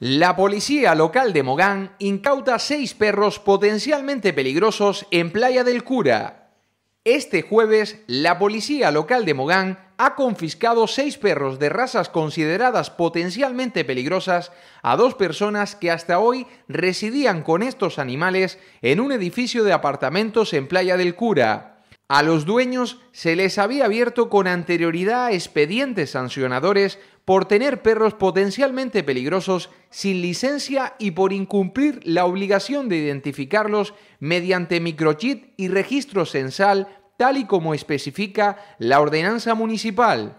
La policía local de Mogán incauta seis perros potencialmente peligrosos en Playa del Cura. Este jueves, la policía local de Mogán ha confiscado seis perros de razas consideradas potencialmente peligrosas a dos personas que hasta hoy residían con estos animales en un edificio de apartamentos en Playa del Cura. A los dueños se les había abierto con anterioridad expedientes sancionadores por tener perros potencialmente peligrosos sin licencia y por incumplir la obligación de identificarlos mediante microchip y registro censal, tal y como especifica la ordenanza municipal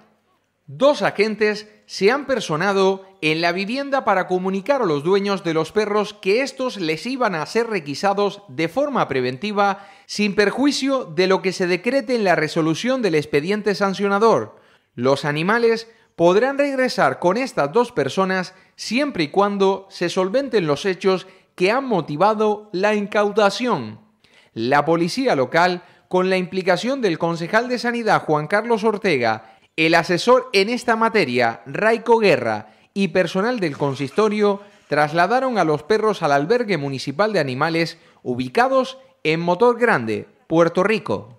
dos agentes se han personado en la vivienda para comunicar a los dueños de los perros que estos les iban a ser requisados de forma preventiva sin perjuicio de lo que se decrete en la resolución del expediente sancionador. Los animales podrán regresar con estas dos personas siempre y cuando se solventen los hechos que han motivado la incautación. La policía local, con la implicación del concejal de Sanidad Juan Carlos Ortega el asesor en esta materia, Raico Guerra, y personal del consistorio trasladaron a los perros al albergue municipal de animales ubicados en Motor Grande, Puerto Rico.